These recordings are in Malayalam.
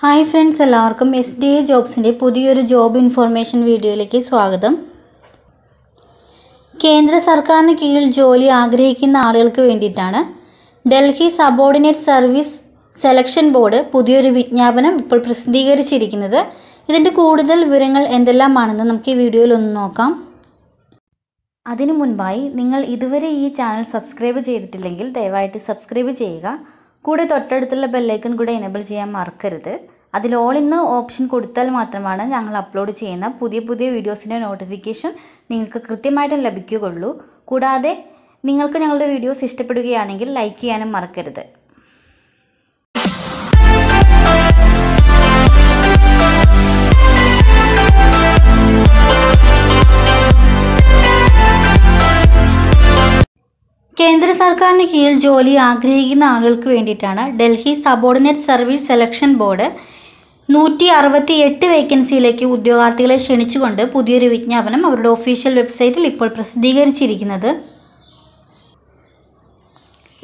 ഹായ് ഫ്രണ്ട്സ് എല്ലാവർക്കും എസ് ഡി എ ജോബ്സിൻ്റെ പുതിയൊരു ജോബ് ഇൻഫോർമേഷൻ വീഡിയോയിലേക്ക് സ്വാഗതം കേന്ദ്ര സർക്കാരിന് കീഴിൽ ജോലി ആഗ്രഹിക്കുന്ന ആളുകൾക്ക് വേണ്ടിയിട്ടാണ് Delhi subordinate service selection board പുതിയൊരു വിജ്ഞാപനം ഇപ്പോൾ പ്രസിദ്ധീകരിച്ചിരിക്കുന്നത് ഇതിൻ്റെ കൂടുതൽ വിവരങ്ങൾ എന്തെല്ലാമാണെന്ന് നമുക്ക് ഈ വീഡിയോയിൽ ഒന്ന് നോക്കാം അതിനു മുൻപായി നിങ്ങൾ ഇതുവരെ ഈ ചാനൽ സബ്സ്ക്രൈബ് ചെയ്തിട്ടില്ലെങ്കിൽ ദയവായിട്ട് സബ്സ്ക്രൈബ് ചെയ്യുക കൂടെ തൊട്ടടുത്തുള്ള ബെല്ലൈക്കൺ കൂടെ എനേബിൾ ചെയ്യാൻ മറക്കരുത് അതിൽ ഓൾ ഇന്ന് ഓപ്ഷൻ കൊടുത്താൽ മാത്രമാണ് ഞങ്ങൾ അപ്ലോഡ് ചെയ്യുന്ന പുതിയ പുതിയ വീഡിയോസിൻ്റെ നോട്ടിഫിക്കേഷൻ നിങ്ങൾക്ക് കൃത്യമായിട്ടും ലഭിക്കുകയുള്ളൂ കൂടാതെ നിങ്ങൾക്ക് ഞങ്ങളുടെ വീഡിയോസ് ഇഷ്ടപ്പെടുകയാണെങ്കിൽ ലൈക്ക് ചെയ്യാനും മറക്കരുത് കേന്ദ്രസർക്കാരിന് കീഴിൽ ജോലി ആഗ്രഹിക്കുന്ന ആളുകൾക്ക് വേണ്ടിയിട്ടാണ് Delhi subordinate service selection board നൂറ്റി അറുപത്തി എട്ട് വേക്കൻസിയിലേക്ക് ഉദ്യോഗാർത്ഥികളെ ക്ഷണിച്ചുകൊണ്ട് പുതിയൊരു വിജ്ഞാപനം അവരുടെ ഒഫീഷ്യൽ വെബ്സൈറ്റിൽ ഇപ്പോൾ പ്രസിദ്ധീകരിച്ചിരിക്കുന്നത്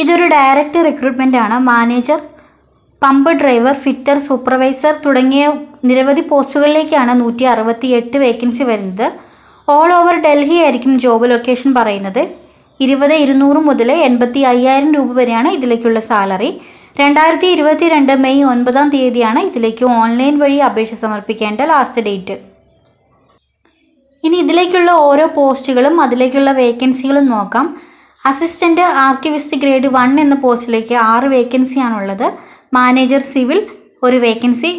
ഇതൊരു ഡയറക്റ്റ് റിക്രൂട്ട്മെൻ്റ് ആണ് manager pump driver fitter supervisor തുടങ്ങിയ നിരവധി പോസ്റ്റുകളിലേക്കാണ് നൂറ്റി അറുപത്തി എട്ട് വേക്കൻസി വരുന്നത് ഓൾ ഓവർ ഡൽഹി ആയിരിക്കും ജോബ് ലൊക്കേഷൻ പറയുന്നത് ഇരുപത് ഇരുന്നൂറ് മുതൽ എൺപത്തി അയ്യായിരം രൂപ വരെയാണ് ഇതിലേക്കുള്ള സാലറി രണ്ടായിരത്തി ഇരുപത്തി രണ്ട് മെയ് ഒൻപതാം തീയതിയാണ് ഇതിലേക്ക് ഓൺലൈൻ വഴി അപേക്ഷ സമർപ്പിക്കേണ്ട ലാസ്റ്റ് ഡേറ്റ് ഇനി ഇതിലേക്കുള്ള ഓരോ പോസ്റ്റുകളും അതിലേക്കുള്ള വേക്കൻസികളും നോക്കാം അസിസ്റ്റൻ്റ് ആർക്കിവിസ്റ്റ് ഗ്രേഡ് വൺ എന്ന പോസ്റ്റിലേക്ക് ആറ് വേക്കൻസിയാണുള്ളത് മാനേജർ സിവിൽ ഒരു വേക്കൻസി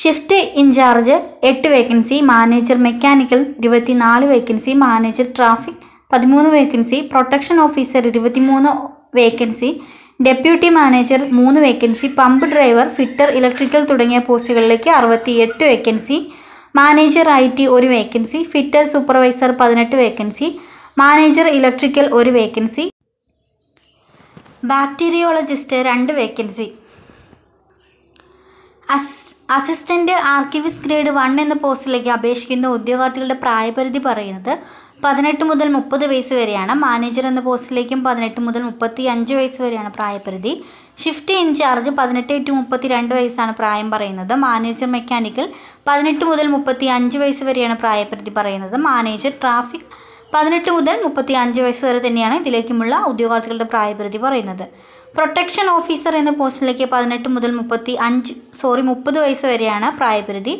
ഷിഫ്റ്റ് ഇൻചാർജ് എട്ട് വേക്കൻസി മാനേജർ മെക്കാനിക്കൽ നാല് വേക്കൻസി മാനേജർ ട്രാഫിക് പതിമൂന്ന് വേക്കൻസി പ്രൊട്ടക്ഷൻ ഓഫീസർ ഇരുപത്തിമൂന്ന് വേക്കൻസി ഡെപ്യൂട്ടി മാനേജർ മൂന്ന് vacancy pump driver fitter electrical തുടങ്ങിയ പോസ്റ്റുകളിലേക്ക് അറുപത്തി എട്ട് വേക്കൻസി മാനേജർ ഐ ടി ഒരു വേക്കൻസി ഫിറ്റർ സൂപ്പർവൈസർ പതിനെട്ട് വേക്കൻസി മാനേജർ ഇലക്ട്രിക്കൽ ഒരു വേക്കൻസി ബാക്ടീരിയോളജിസ്റ്റ് രണ്ട് vacancy as assistant archivist grade one എന്ന പോസ്റ്റിലേക്ക് അപേക്ഷിക്കുന്ന ഉദ്യോഗാർത്ഥികളുടെ പ്രായപരിധി പറയുന്നത് പതിനെട്ട് മുതൽ മുപ്പത് വയസ്സ് വരെയാണ് മാനേജർ എന്ന പോസ്റ്റിലേക്കും പതിനെട്ട് മുതൽ മുപ്പത്തി അഞ്ച് വയസ്സ് വരെയാണ് പ്രായപരിധി ഷിഫ്റ്റ് ഇൻചാർജ് പതിനെട്ട് ടു മുപ്പത്തി രണ്ട് വയസ്സാണ് പ്രായം പറയുന്നത് മാനേജർ മെക്കാനിക്കൽ പതിനെട്ട് മുതൽ മുപ്പത്തി അഞ്ച് വയസ്സ് വരെയാണ് പ്രായപരിധി പറയുന്നത് മാനേജർ ട്രാഫിക് പതിനെട്ട് മുതൽ മുപ്പത്തി അഞ്ച് വയസ്സ് വരെ തന്നെയാണ് ഇതിലേക്കുമുള്ള ഉദ്യോഗാർത്ഥികളുടെ പ്രായപരിധി പറയുന്നത് പ്രൊട്ടക്ഷൻ ഓഫീസർ എന്ന പോസ്റ്റിലേക്ക് പതിനെട്ട് മുതൽ മുപ്പത്തി അഞ്ച് സോറി മുപ്പത് വയസ്സ് വരെയാണ് പ്രായപരിധി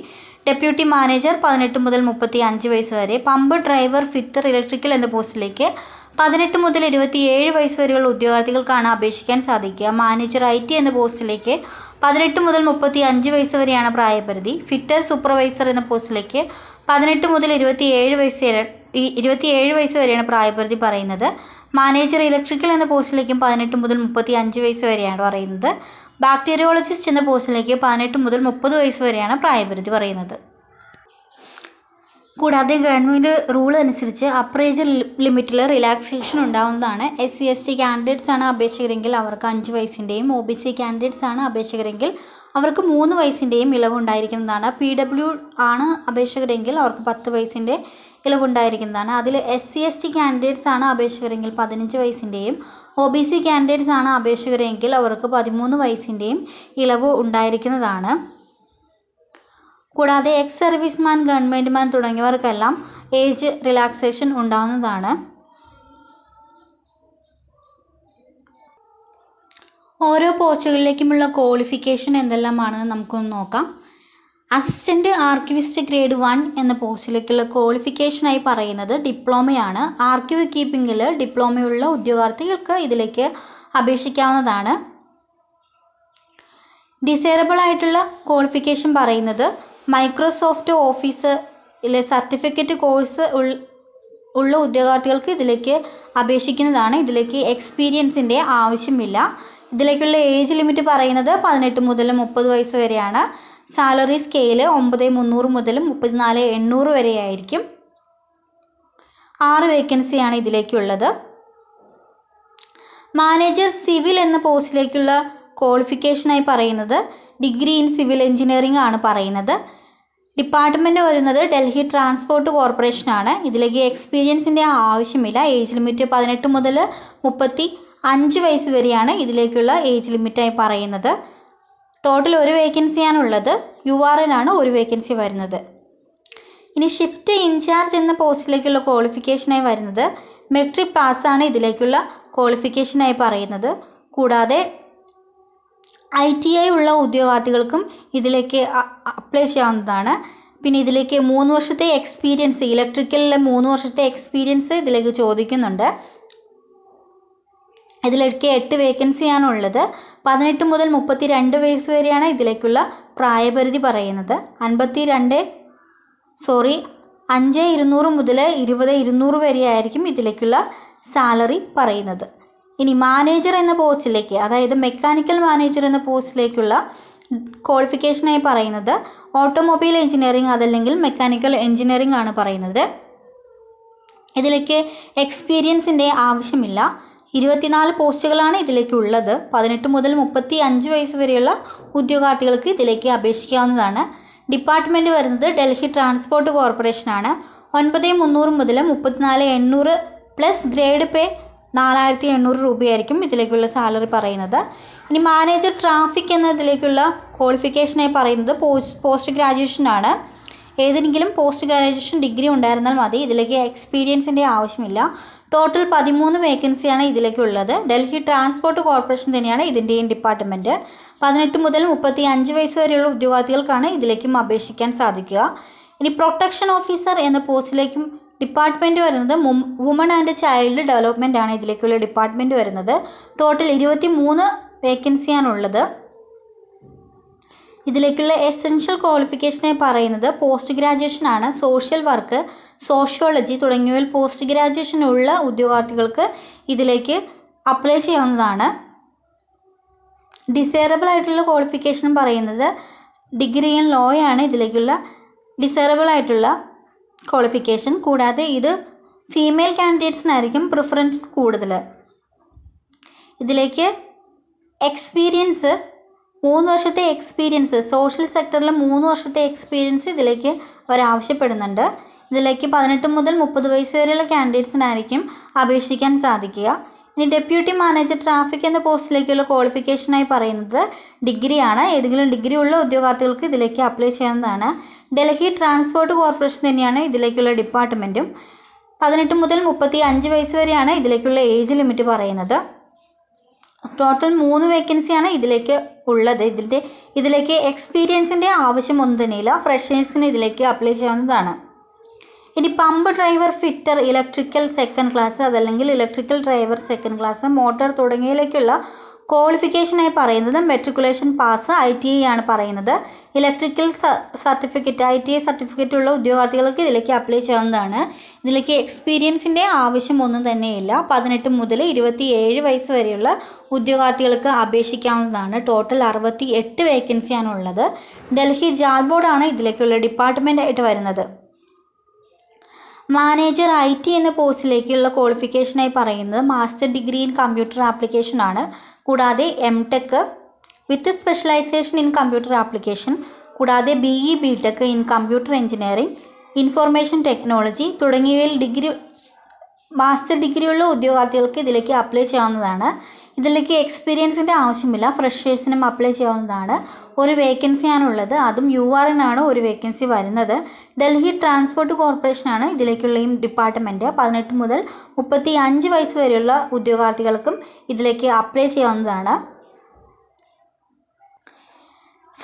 ഡെപ്യൂട്ടി മാനേജർ പതിനെട്ട് മുതൽ മുപ്പത്തി അഞ്ച് വയസ്സ് വരെ പമ്പ് ഡ്രൈവർ ഫിറ്റർ ഇലക്ട്രിക്കൽ എന്ന പോസ്റ്റിലേക്ക് പതിനെട്ട് മുതൽ ഏഴ് വയസ്സ് വരെയുള്ള ഉദ്യോഗാർത്ഥികൾക്കാണ് അപേക്ഷിക്കാൻ സാധിക്കുക മാനേജർ ഐ ടി എന്ന പോസ്റ്റിലേക്ക് പതിനെട്ട് മുതൽ മുപ്പത്തി അഞ്ച് വയസ്സ് വരെയാണ് പ്രായപരിധി ഫിറ്റർ സൂപ്പർവൈസർ എന്ന പോസ്റ്റിലേക്ക് പതിനെട്ട് മുതൽ ഏഴ് വയസ്സ് ഈ ഇരുപത്തിയേഴ് വയസ്സ് വരെയാണ് പ്രായപരിധി പറയുന്നത് മാനേജർ ഇലക്ട്രിക്കൽ എന്ന പോസ്റ്റിലേക്കും പതിനെട്ട് മുതൽ മുപ്പത്തി അഞ്ച് വയസ്സ് വരെയാണ് പറയുന്നത് ബാക്ടീരിയോളജിസ്റ്റ് എന്ന പോസ്റ്റിലേക്ക് പതിനെട്ട് മുതൽ മുപ്പത് വയസ്സ് വരെയാണ് പ്രായപരിധി പറയുന്നത് കൂടാതെ ഗവൺമെൻറ് റൂൾ അനുസരിച്ച് അപ്പർ ലിമിറ്റിൽ റിലാക്സേഷൻ ഉണ്ടാവുന്നതാണ് S C S T candidates ആണ് അപേക്ഷകരെങ്കിൽ അവർക്ക് അഞ്ച് വയസ്സിൻ്റെയും ഒ ബി സി കാൻഡിഡേറ്റ്സ് ആണ് അപേക്ഷകരെങ്കിൽ അവർക്ക് മൂന്ന് വയസ്സിൻ്റെയും ഇളവ് ഉണ്ടായിരിക്കുന്നതാണ് പി ഡബ്ല്യു ആണ് അപേക്ഷകരെങ്കിൽ അവർക്ക് പത്ത് വയസ്സിൻ്റെ ഇളവുണ്ടായിരിക്കുന്നതാണ് അതിൽ S C S T candidates ആണ് അപേക്ഷകരെങ്കിൽ പതിനഞ്ച് വയസ്സിൻ്റെയും ഒ ബി സി കാൻഡിഡേറ്റ്സ് ആണ് അപേക്ഷകരെങ്കിൽ അവർക്ക് പതിമൂന്ന് വയസ്സിൻ്റെയും ഇളവ് ഉണ്ടായിരിക്കുന്നതാണ് കൂടാതെ എക്സ് സർവീസ്മാൻ ഗവൺമെൻറ്മാൻ തുടങ്ങിയവർക്കെല്ലാം ഏജ് റിലാക്സേഷൻ ഉണ്ടാവുന്നതാണ് ഓരോ പോസ്റ്റുകളിലേക്കുമുള്ള ക്വാളിഫിക്കേഷൻ എന്തെല്ലാമാണെന്ന് നമുക്കൊന്ന് നോക്കാം അസിസ്റ്റൻ്റ് ആർക്കിവിസ്റ്റ് ഗ്രേഡ് വൺ എന്ന പോസ്റ്റിലേക്കുള്ള ക്വാളിഫിക്കേഷനായി പറയുന്നത് ഡിപ്ലോമയാണ് ആർക്കിവ് കീപ്പിങ്ങിൽ ഡിപ്ലോമയുള്ള ഉദ്യോഗാർത്ഥികൾക്ക് ഇതിലേക്ക് അപേക്ഷിക്കാവുന്നതാണ് ഡിസേറബിൾ ആയിട്ടുള്ള ക്വാളിഫിക്കേഷൻ പറയുന്നത് മൈക്രോസോഫ്റ്റ് ഓഫീസിലെ സർട്ടിഫിക്കറ്റ് കോഴ്സ് ഉള്ള ഉദ്യോഗാർത്ഥികൾക്ക് ഇതിലേക്ക് അപേക്ഷിക്കുന്നതാണ് ഇതിലേക്ക് എക്സ്പീരിയൻസിൻ്റെ ആവശ്യമില്ല ഇതിലേക്കുള്ള ഏജ് ലിമിറ്റ് പറയുന്നത് പതിനെട്ട് മുതൽ മുപ്പത് വയസ്സ് വരെയാണ് സാലറി സ്കെയില് ഒമ്പത് മുന്നൂറ് മുതൽ മുപ്പത്തിനാല് എണ്ണൂറ് വരെയായിരിക്കും ആറ് വേക്കൻസിയാണ് ഇതിലേക്കുള്ളത് മാനേജർ സിവിൽ എന്ന പോസ്റ്റിലേക്കുള്ള ക്വാളിഫിക്കേഷനായി പറയുന്നത് ഡിഗ്രി ഇൻ സിവിൽ എഞ്ചിനീയറിംഗ് ആണ് പറയുന്നത് ഡിപ്പാർട്ട്മെൻ്റ് വരുന്നത് ഡൽഹി ട്രാൻസ്പോർട്ട് കോർപ്പറേഷനാണ് ഇതിലേക്ക് എക്സ്പീരിയൻസിൻ്റെ ആവശ്യമില്ല ഏജ് ലിമിറ്റ് പതിനെട്ട് മുതൽ മുപ്പത്തി അഞ്ച് വയസ്സ് വരെയാണ് ഇതിലേക്കുള്ള ഏജ് ലിമിറ്റായി പറയുന്നത് ടോട്ടൽ ഒരു ഉള്ളത് യു ആർ ആണ് ഒരു വേക്കൻസി വരുന്നത് ഇനി ഷിഫ്റ്റ് ഇൻചാർജ് എന്ന പോസ്റ്റിലേക്കുള്ള ക്വാളിഫിക്കേഷനായി വരുന്നത് മെട്രിക് പാസ്സാണ് ഇതിലേക്കുള്ള ക്വാളിഫിക്കേഷനായി പറയുന്നത് കൂടാതെ ഐ ടി ഐ ഉള്ള ഉദ്യോഗാർത്ഥികൾക്കും ഇതിലേക്ക് അപ്ലൈ ചെയ്യാവുന്നതാണ് പിന്നെ ഇതിലേക്ക് മൂന്ന് വർഷത്തെ എക്സ്പീരിയൻസ് ഇലക്ട്രിക്കലിലെ മൂന്ന് വർഷത്തെ എക്സ്പീരിയൻസ് ഇതിലേക്ക് ചോദിക്കുന്നുണ്ട് ഇതിലേക്ക് എട്ട് വേക്കൻസിയാണ് ഉള്ളത് പതിനെട്ട് മുതൽ മുപ്പത്തി രണ്ട് വയസ്സ് വരെയാണ് ഇതിലേക്കുള്ള പ്രായപരിധി പറയുന്നത് അൻപത്തി രണ്ട് സോറി അഞ്ച് ഇരുന്നൂറ് മുതൽ ഇരുപത് ഇരുന്നൂറ് വരെയായിരിക്കും ഇതിലേക്കുള്ള സാലറി പറയുന്നത് ഇനി മാനേജർ എന്ന പോസ്റ്റിലേക്ക് അതായത് മെക്കാനിക്കൽ മാനേജർ എന്ന പോസ്റ്റിലേക്കുള്ള ക്വാളിഫിക്കേഷനായി പറയുന്നത് ഓട്ടോമൊബൈൽ എഞ്ചിനീയറിംഗ് അതല്ലെങ്കിൽ മെക്കാനിക്കൽ എഞ്ചിനീയറിംഗ് ആണ് പറയുന്നത് ഇതിലേക്ക് എക്സ്പീരിയൻസിൻ്റെ ആവശ്യമില്ല ഇരുപത്തിനാല് പോസ്റ്റുകളാണ് ഇതിലേക്ക് ഉള്ളത് പതിനെട്ട് മുതൽ മുപ്പത്തി അഞ്ച് വയസ്സ് വരെയുള്ള ഉദ്യോഗാർത്ഥികൾക്ക് ഇതിലേക്ക് അപേക്ഷിക്കാവുന്നതാണ് ഡിപ്പാർട്ട്മെൻറ്റ് വരുന്നത് ഡൽഹി ട്രാൻസ്പോർട്ട് കോർപ്പറേഷനാണ് ഒൻപത് മുന്നൂറ് മുതൽ മുപ്പത്തിനാല് എണ്ണൂറ് പ്ലസ് ഗ്രേഡ് പേ നാലായിരത്തി എണ്ണൂറ് രൂപയായിരിക്കും ഇതിലേക്കുള്ള സാലറി പറയുന്നത് ഇനി മാനേജർ ട്രാഫിക് എന്നതിലേക്കുള്ള ക്വാളിഫിക്കേഷനായി പറയുന്നത് പോസ്റ്റ് പോസ്റ്റ് ഗ്രാജുവേഷനാണ് ഏതെങ്കിലും പോസ്റ്റ് ഗ്രാജുവേഷൻ ഡിഗ്രി ഉണ്ടായിരുന്നാൽ മതി ഇതിലേക്ക് എക്സ്പീരിയൻസിൻ്റെ ആവശ്യമില്ല ടോട്ടൽ പതിമൂന്ന് വേക്കൻസിയാണ് ഇതിലേക്കുള്ളത് ഡൽഹി ട്രാൻസ്പോർട്ട് കോർപ്പറേഷൻ തന്നെയാണ് ഇതിൻ്റെയും ഡിപ്പാർട്ട്മെൻറ്റ് പതിനെട്ട് മുതൽ മുപ്പത്തി അഞ്ച് വയസ്സ് വരെയുള്ള ഉദ്യോഗാർത്ഥികൾക്കാണ് ഇതിലേക്കും അപേക്ഷിക്കാൻ സാധിക്കുക ഇനി പ്രൊട്ടക്ഷൻ ഓഫീസർ എന്ന പോസ്റ്റിലേക്കും ഡിപ്പാർട്ട്മെൻറ്റ് വരുന്നത് വുമൺ ആൻഡ് ചൈൽഡ് ഡെവലപ്മെൻ്റ് ആണ് ഇതിലേക്കുള്ള ഡിപ്പാർട്ട്മെൻറ്റ് വരുന്നത് ടോട്ടൽ ഇരുപത്തി മൂന്ന് വേക്കൻസിയാണുള്ളത് ഇതിലേക്കുള്ള എസെൻഷ്യൽ ക്വാളിഫിക്കേഷനായി പറയുന്നത് പോസ്റ്റ് ഗ്രാജുവേഷൻ ആണ് സോഷ്യൽ വർക്ക് സോഷ്യോളജി തുടങ്ങിയവയിൽ പോസ്റ്റ് ഗ്രാജുവേഷൻ ഉള്ള ഉദ്യോഗാർത്ഥികൾക്ക് ഇതിലേക്ക് അപ്ലൈ ചെയ്യാവുന്നതാണ് ഡിസൈറബിൾ ആയിട്ടുള്ള ക്വാളിഫിക്കേഷൻ പറയുന്നത് ഡിഗ്രി ഇൻ ലോയാണ് ഇതിലേക്കുള്ള ഡിസൈറബിൾ ആയിട്ടുള്ള ക്വാളിഫിക്കേഷൻ കൂടാതെ ഇത് ഫീമെയിൽ കാൻഡിഡേറ്റ്സിനായിരിക്കും പ്രിഫറൻസ് കൂടുതൽ ഇതിലേക്ക് എക്സ്പീരിയൻസ് മൂന്ന് വർഷത്തെ എക്സ്പീരിയൻസ് സോഷ്യൽ സെക്ടറിൽ മൂന്ന് വർഷത്തെ എക്സ്പീരിയൻസ് ഇതിലേക്ക് ആവശ്യപ്പെടുന്നുണ്ട് ഇതിലേക്ക് പതിനെട്ട് മുതൽ മുപ്പത് വയസ്സ് വരെയുള്ള ക്യാൻഡിഡേറ്റ്സിനായിരിക്കും അപേക്ഷിക്കാൻ സാധിക്കുക ഇനി ഡെപ്യൂട്ടി മാനേജർ ട്രാഫിക് എന്ന പോസ്റ്റിലേക്കുള്ള ക്വാളിഫിക്കേഷനായി പറയുന്നത് ഡിഗ്രിയാണ് ഏതെങ്കിലും ഡിഗ്രി ഉള്ള ഉദ്യോഗാർത്ഥികൾക്ക് ഇതിലേക്ക് അപ്ലൈ ചെയ്യുന്നതാണ് ഡൽഹി ട്രാൻസ്പോർട്ട് കോർപ്പറേഷൻ തന്നെയാണ് ഇതിലേക്കുള്ള ഡിപ്പാർട്ട്മെൻറ്റും പതിനെട്ട് മുതൽ മുപ്പത്തി അഞ്ച് വയസ്സ് വരെയാണ് ഇതിലേക്കുള്ള ഏജ് ലിമിറ്റ് പറയുന്നത് ടോട്ടൽ മൂന്ന് വേക്കൻസിയാണ് ഇതിലേക്ക് ഉള്ളത് ഇതിൻ്റെ ഇതിലേക്ക് എക്സ്പീരിയൻസിൻ്റെ ആവശ്യമൊന്നും തന്നെയില്ല ഫ്രഷേഴ്സിന് ഇതിലേക്ക് അപ്ലൈ ചെയ്യാവുന്നതാണ് ഇനി pump driver fitter electrical second class അതല്ലെങ്കിൽ electrical driver second class motor തുടങ്ങിയതിലേക്കുള്ള ക്വാളിഫിക്കേഷനായി പറയുന്നത് matriculation pass I T I ആണ് പറയുന്നത് electrical certificate I T I certificate ഉള്ള ഉദ്യോഗാർത്ഥികൾക്ക് ഇതിലേക്ക് അപ്ലൈ ചെയ്യുന്നതാണ് ഇതിലേക്ക് എക്സ്പീരിയൻസിൻ്റെ ആവശ്യം ഒന്നും തന്നെയില്ല പതിനെട്ട് മുതൽ ഇരുപത്തി ഏഴ് വയസ്സ് വരെയുള്ള ഉദ്യോഗാർത്ഥികൾക്ക് അപേക്ഷിക്കാവുന്നതാണ് ടോട്ടൽ അറുപത്തി എട്ട് വേക്കൻസിയാണുള്ളത് ഡൽഹി ജാൽ ബോർഡാണ് ഇതിലേക്കുള്ള ഡിപ്പാർട്ട്മെൻ്റായിട്ട് ആയിട്ട് വരുന്നത് മാനേജർ ഐ ടി എന്ന പോസ്റ്റിലേക്കുള്ള ക്വാളിഫിക്കേഷനായി പറയുന്നത് master degree in computer application ആണ് കൂടാതെ M tech with specialisation in computer application കൂടാതെ B E B tech in computer engineering information technology തുടങ്ങിയവയിൽ ഡിഗ്രി മാസ്റ്റർ ഡിഗ്രിയുള്ള ഉദ്യോഗാർത്ഥികൾക്ക് ഇതിലേക്ക് അപ്ലൈ ചെയ്യാവുന്നതാണ് ഇതിലേക്ക് എക്സ്പീരിയൻസിൻ്റെ ആവശ്യമില്ല ഫ്രഷേഴ്സിനും അപ്ലൈ ചെയ്യാവുന്നതാണ് ഒരു വേക്കൻസിയാണുള്ളത് അതും യു ആർ ആണ് ഒരു വേക്കൻസി വരുന്നത് ഡൽഹി ട്രാൻസ്പോർട്ട് കോർപ്പറേഷനാണ് ഇതിലേക്കുള്ള ഈ ഡിപ്പാർട്ട്മെൻറ്റ് പതിനെട്ട് മുതൽ മുപ്പത്തി അഞ്ച് വയസ്സ് വരെയുള്ള ഉദ്യോഗാർത്ഥികൾക്കും ഇതിലേക്ക് അപ്ലൈ ചെയ്യാവുന്നതാണ്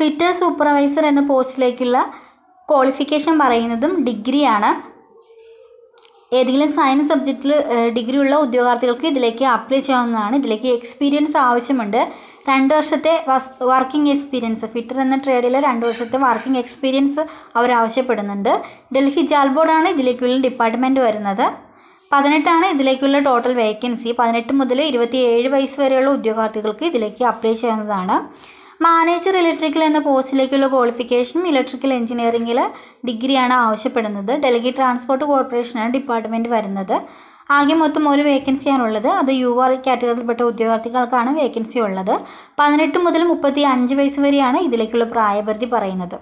ഫിറ്റർ സൂപ്പർവൈസർ എന്ന പോസ്റ്റിലേക്കുള്ള ക്വാളിഫിക്കേഷൻ പറയുന്നതും ഡിഗ്രിയാണ് ഏതെങ്കിലും സയൻസ് സബ്ജക്റ്റിൽ ഡിഗ്രി ഉള്ള ഉദ്യോഗാർത്ഥികൾക്ക് ഇതിലേക്ക് അപ്ലൈ ചെയ്യാവുന്നതാണ് ഇതിലേക്ക് എക്സ്പീരിയൻസ് ആവശ്യമുണ്ട് രണ്ട് വർഷത്തെ വർക്കിംഗ് എക്സ്പീരിയൻസ് ഫിറ്റർ എന്ന ട്രേഡിൽ രണ്ട് വർഷത്തെ വർക്കിംഗ് എക്സ്പീരിയൻസ് അവർ ആവശ്യപ്പെടുന്നുണ്ട് ഡൽഹി ജാൽ ബോർഡാണ് ഇതിലേക്കുള്ള ഡിപ്പാർട്ട്മെൻറ്റ് വരുന്നത് പതിനെട്ടാണ് ഇതിലേക്കുള്ള ടോട്ടൽ വേക്കൻസി പതിനെട്ട് മുതൽ ഇരുപത്തിയേഴ് വയസ്സ് വരെയുള്ള ഉദ്യോഗാർത്ഥികൾക്ക് ഇതിലേക്ക് അപ്ലൈ ചെയ്യുന്നതാണ് മാനേജർ ഇലക്ട്രിക്കൽ എന്ന പോസ്റ്റിലേക്കുള്ള ക്വാളിഫിക്കേഷനും ഇലക്ട്രിക്കൽ എഞ്ചിനീയറിംഗിൽ ഡിഗ്രിയാണ് ആവശ്യപ്പെടുന്നത് ഡൽഹി ട്രാൻസ്പോർട്ട് കോർപ്പറേഷനാണ് ഡിപ്പാർട്ട്മെൻറ്റ് വരുന്നത് ആകെ മൊത്തം ഒരു വേക്കൻസിയാണുള്ളത് അത് യു ആർ കാറ്റഗറിയിൽപ്പെട്ട ഉദ്യോഗാർത്ഥികൾക്കാണ് വേക്കൻസി ഉള്ളത് പതിനെട്ട് മുതൽ മുപ്പത്തി അഞ്ച് വയസ്സ് വരെയാണ് ഇതിലേക്കുള്ള പ്രായപരിധി പറയുന്നത്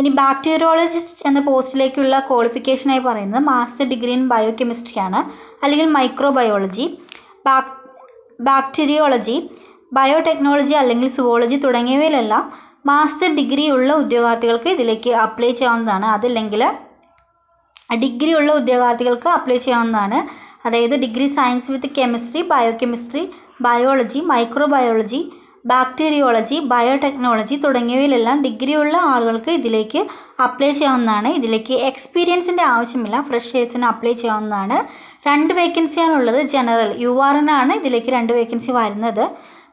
ഇനി ബാക്ടീരിയോളജിസ്റ്റ് എന്ന പോസ്റ്റിലേക്കുള്ള ക്വാളിഫിക്കേഷനായി പറയുന്നത് മാസ്റ്റർ ഡിഗ്രി ഇൻ കെമിസ്ട്രിയാണ് അല്ലെങ്കിൽ മൈക്രോബയോളജി ബാക് ബാക്ടീരിയോളജി ബയോടെക്നോളജി അല്ലെങ്കിൽ സുവോളജി തുടങ്ങിയവയിലെല്ലാം മാസ്റ്റർ ഡിഗ്രി ഉള്ള ഉദ്യോഗാർത്ഥികൾക്ക് ഇതിലേക്ക് അപ്ലൈ ചെയ്യാവുന്നതാണ് അതല്ലെങ്കിൽ ഡിഗ്രി ഉള്ള ഉദ്യോഗാർത്ഥികൾക്ക് അപ്ലൈ ചെയ്യാവുന്നതാണ് അതായത് degree science with chemistry bio chemistry biology microbiology bacteriology biotechnology തുടങ്ങിയവയിലെല്ലാം ഉള്ള ആളുകൾക്ക് ഇതിലേക്ക് അപ്ലൈ ചെയ്യാവുന്നതാണ് ഇതിലേക്ക് എക്സ്പീരിയൻസിൻ്റെ ആവശ്യമില്ല ഫ്രഷേഴ്സിന് അപ്ലൈ ചെയ്യാവുന്നതാണ് രണ്ട് വേക്കൻസിയാണുള്ളത് ജനറൽ യു ആറിനാണ് ഇതിലേക്ക് രണ്ട് വേക്കൻസി വരുന്നത്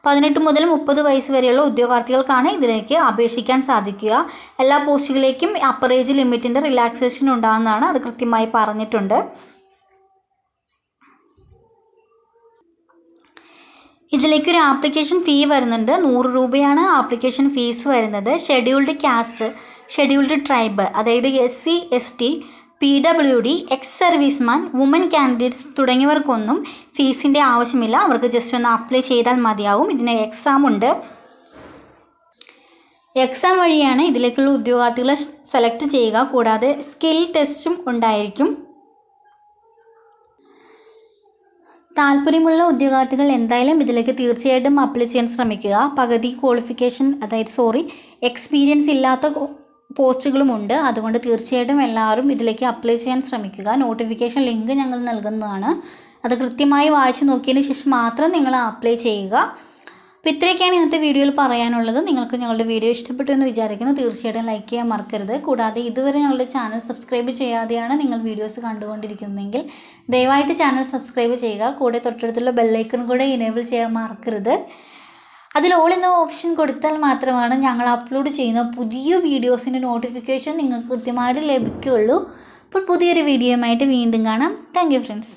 പതിനെട്ട് മുതൽ മുപ്പത് വയസ്സ് വരെയുള്ള ഉദ്യോഗാർത്ഥികൾക്കാണ് ഇതിലേക്ക് അപേക്ഷിക്കാൻ സാധിക്കുക എല്ലാ പോസ്റ്റുകളിലേക്കും അപ്പർ ഏജ് ലിമിറ്റിൻ്റെ റിലാക്സേഷൻ ഉണ്ടാകുന്നതാണ് അത് കൃത്യമായി പറഞ്ഞിട്ടുണ്ട് ഇതിലേക്ക് ഒരു ആപ്ലിക്കേഷൻ ഫീ വരുന്നുണ്ട് നൂറ് രൂപയാണ് ആപ്ലിക്കേഷൻ ഫീസ് വരുന്നത് ഷെഡ്യൂൾഡ് കാസ്റ്റ് ഷെഡ്യൂൾഡ് ട്രൈബ് അതായത് S C S T P W D ex serviceman woman candidates തുടങ്ങിയവർക്കൊന്നും ഫീസിൻ്റെ ആവശ്യമില്ല അവർക്ക് ജസ്റ്റ് ഒന്ന് അപ്ലൈ ചെയ്താൽ മതിയാവും ഇതിന് ഉണ്ട് എക്സാം വഴിയാണ് ഇതിലേക്കുള്ള ഉദ്യോഗാർത്ഥികളെ സെലക്ട് ചെയ്യുക കൂടാതെ സ്കിൽ ടെസ്റ്റും ഉണ്ടായിരിക്കും താല്പര്യമുള്ള ഉദ്യോഗാർത്ഥികൾ എന്തായാലും ഇതിലേക്ക് തീർച്ചയായിട്ടും അപ്ലൈ ചെയ്യാൻ ശ്രമിക്കുക പകുതി ക്വാളിഫിക്കേഷൻ അതായത് സോറി എക്സ്പീരിയൻസ് ഇല്ലാത്ത പോസ്റ്റുകളുമുണ്ട് അതുകൊണ്ട് തീർച്ചയായിട്ടും എല്ലാവരും ഇതിലേക്ക് അപ്ലൈ ചെയ്യാൻ ശ്രമിക്കുക നോട്ടിഫിക്കേഷൻ ലിങ്ക് ഞങ്ങൾ നൽകുന്നതാണ് അത് കൃത്യമായി വായിച്ചു നോക്കിയതിന് ശേഷം മാത്രം നിങ്ങൾ അപ്ലൈ ചെയ്യുക അപ്പോൾ ഇത്രയൊക്കെയാണ് ഇന്നത്തെ വീഡിയോയിൽ പറയാനുള്ളത് നിങ്ങൾക്ക് ഞങ്ങളുടെ വീഡിയോ ഇഷ്ടപ്പെട്ടു എന്ന് വിചാരിക്കുന്നു തീർച്ചയായിട്ടും ലൈക്ക് ചെയ്യാൻ മറക്കരുത് കൂടാതെ ഇതുവരെ ഞങ്ങളുടെ ചാനൽ സബ്സ്ക്രൈബ് ചെയ്യാതെയാണ് നിങ്ങൾ വീഡിയോസ് കണ്ടുകൊണ്ടിരിക്കുന്നതെങ്കിൽ ദയവായിട്ട് ചാനൽ സബ്സ്ക്രൈബ് ചെയ്യുക കൂടെ തൊട്ടടുത്തുള്ള ബെല്ലൈക്കൺ കൂടെ ഇനേബിൾ ചെയ്യാൻ മറക്കരുത് അതിൽ ഓൾ എന്ന ഓപ്ഷൻ കൊടുത്താൽ മാത്രമാണ് ഞങ്ങൾ അപ്ലോഡ് ചെയ്യുന്ന പുതിയ വീഡിയോസിൻ്റെ നോട്ടിഫിക്കേഷൻ നിങ്ങൾക്ക് കൃത്യമായിട്ട് ലഭിക്കുകയുള്ളൂ അപ്പോൾ പുതിയൊരു വീഡിയോയുമായിട്ട് വീണ്ടും കാണാം താങ്ക് യു ഫ്രണ്ട്സ്